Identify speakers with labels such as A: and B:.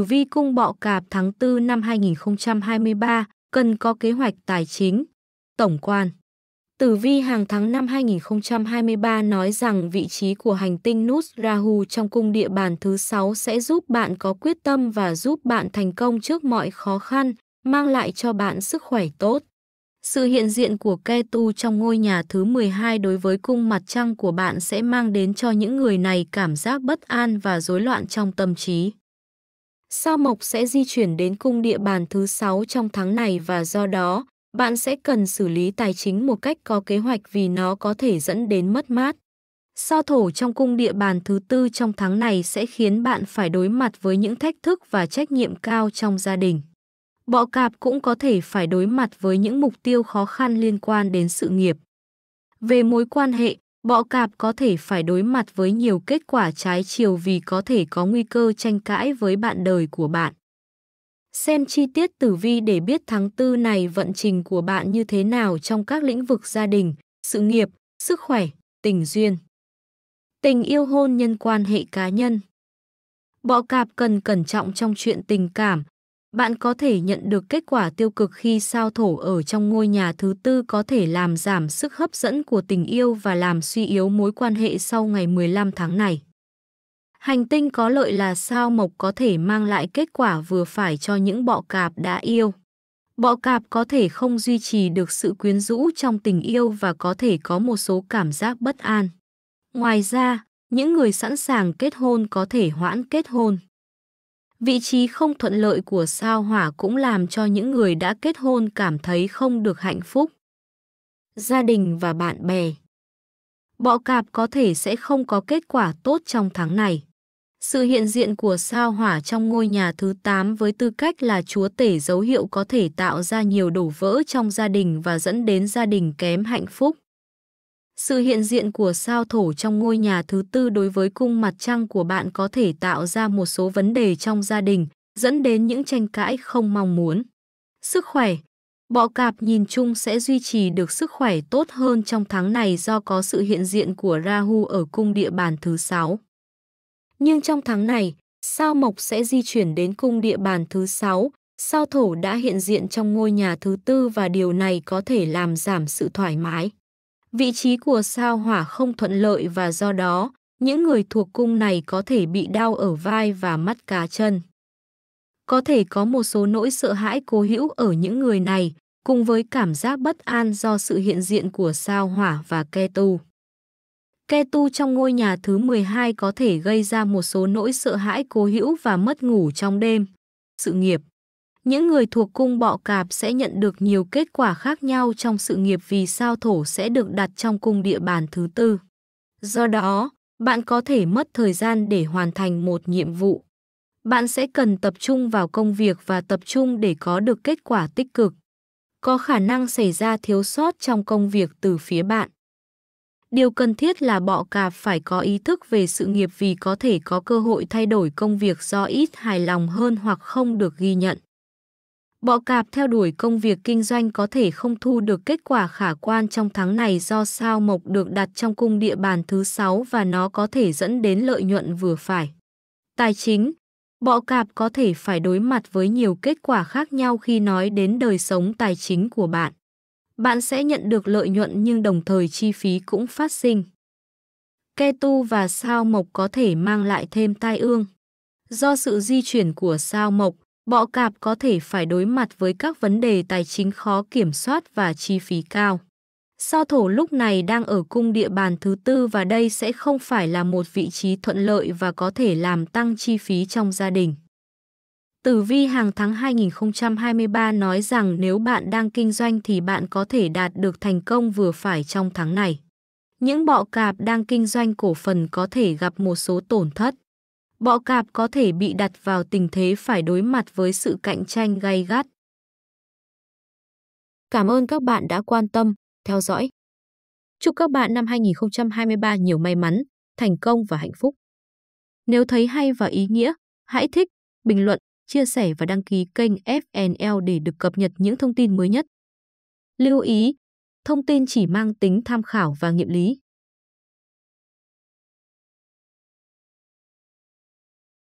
A: Tử vi cung bọ cạp tháng 4 năm 2023 cần có kế hoạch tài chính. Tổng quan Tử vi hàng tháng năm 2023 nói rằng vị trí của hành tinh Nút Rahu trong cung địa bàn thứ 6 sẽ giúp bạn có quyết tâm và giúp bạn thành công trước mọi khó khăn, mang lại cho bạn sức khỏe tốt. Sự hiện diện của Ketu trong ngôi nhà thứ 12 đối với cung mặt trăng của bạn sẽ mang đến cho những người này cảm giác bất an và rối loạn trong tâm trí. Sao Mộc sẽ di chuyển đến cung địa bàn thứ 6 trong tháng này và do đó, bạn sẽ cần xử lý tài chính một cách có kế hoạch vì nó có thể dẫn đến mất mát. Sao thổ trong cung địa bàn thứ tư trong tháng này sẽ khiến bạn phải đối mặt với những thách thức và trách nhiệm cao trong gia đình. Bọ cạp cũng có thể phải đối mặt với những mục tiêu khó khăn liên quan đến sự nghiệp. Về mối quan hệ, Bọ cạp có thể phải đối mặt với nhiều kết quả trái chiều vì có thể có nguy cơ tranh cãi với bạn đời của bạn. Xem chi tiết tử vi để biết tháng tư này vận trình của bạn như thế nào trong các lĩnh vực gia đình, sự nghiệp, sức khỏe, tình duyên. Tình yêu hôn nhân quan hệ cá nhân Bọ cạp cần cẩn trọng trong chuyện tình cảm, bạn có thể nhận được kết quả tiêu cực khi sao thổ ở trong ngôi nhà thứ tư có thể làm giảm sức hấp dẫn của tình yêu và làm suy yếu mối quan hệ sau ngày 15 tháng này. Hành tinh có lợi là sao mộc có thể mang lại kết quả vừa phải cho những bọ cạp đã yêu. Bọ cạp có thể không duy trì được sự quyến rũ trong tình yêu và có thể có một số cảm giác bất an. Ngoài ra, những người sẵn sàng kết hôn có thể hoãn kết hôn. Vị trí không thuận lợi của sao hỏa cũng làm cho những người đã kết hôn cảm thấy không được hạnh phúc. Gia đình và bạn bè Bọ cạp có thể sẽ không có kết quả tốt trong tháng này. Sự hiện diện của sao hỏa trong ngôi nhà thứ 8 với tư cách là chúa tể dấu hiệu có thể tạo ra nhiều đổ vỡ trong gia đình và dẫn đến gia đình kém hạnh phúc. Sự hiện diện của sao thổ trong ngôi nhà thứ tư đối với cung mặt trăng của bạn có thể tạo ra một số vấn đề trong gia đình, dẫn đến những tranh cãi không mong muốn. Sức khỏe Bọ cạp nhìn chung sẽ duy trì được sức khỏe tốt hơn trong tháng này do có sự hiện diện của Rahu ở cung địa bàn thứ sáu. Nhưng trong tháng này, sao mộc sẽ di chuyển đến cung địa bàn thứ sáu. sao thổ đã hiện diện trong ngôi nhà thứ tư và điều này có thể làm giảm sự thoải mái vị trí của sao hỏa không thuận lợi và do đó, những người thuộc cung này có thể bị đau ở vai và mắt cá chân. Có thể có một số nỗi sợ hãi cố hữu ở những người này, cùng với cảm giác bất an do sự hiện diện của sao hỏa và ke tu. Ke tu trong ngôi nhà thứ 12 có thể gây ra một số nỗi sợ hãi cố hữu và mất ngủ trong đêm. Sự nghiệp những người thuộc cung bọ cạp sẽ nhận được nhiều kết quả khác nhau trong sự nghiệp vì sao thổ sẽ được đặt trong cung địa bàn thứ tư. Do đó, bạn có thể mất thời gian để hoàn thành một nhiệm vụ. Bạn sẽ cần tập trung vào công việc và tập trung để có được kết quả tích cực. Có khả năng xảy ra thiếu sót trong công việc từ phía bạn. Điều cần thiết là bọ cạp phải có ý thức về sự nghiệp vì có thể có cơ hội thay đổi công việc do ít hài lòng hơn hoặc không được ghi nhận. Bọ cạp theo đuổi công việc kinh doanh có thể không thu được kết quả khả quan trong tháng này do sao mộc được đặt trong cung địa bàn thứ 6 và nó có thể dẫn đến lợi nhuận vừa phải. Tài chính Bọ cạp có thể phải đối mặt với nhiều kết quả khác nhau khi nói đến đời sống tài chính của bạn. Bạn sẽ nhận được lợi nhuận nhưng đồng thời chi phí cũng phát sinh. Ke tu và sao mộc có thể mang lại thêm tai ương. Do sự di chuyển của sao mộc, bọ cạp có thể phải đối mặt với các vấn đề tài chính khó kiểm soát và chi phí cao. Sao thổ lúc này đang ở cung địa bàn thứ tư và đây sẽ không phải là một vị trí thuận lợi và có thể làm tăng chi phí trong gia đình. Tử vi hàng tháng 2023 nói rằng nếu bạn đang kinh doanh thì bạn có thể đạt được thành công vừa phải trong tháng này. Những bọ cạp đang kinh doanh cổ phần có thể gặp một số tổn thất bọ cạp có thể bị đặt vào tình thế phải đối mặt với sự cạnh tranh gay gắt. Cảm ơn các bạn đã quan tâm, theo dõi. Chúc các bạn năm 2023 nhiều may mắn, thành công và hạnh phúc. Nếu thấy hay và ý nghĩa, hãy thích, bình luận, chia sẻ và đăng ký kênh FNL để được cập nhật những thông tin mới nhất. Lưu ý, thông tin chỉ mang tính tham khảo và nghiệm lý.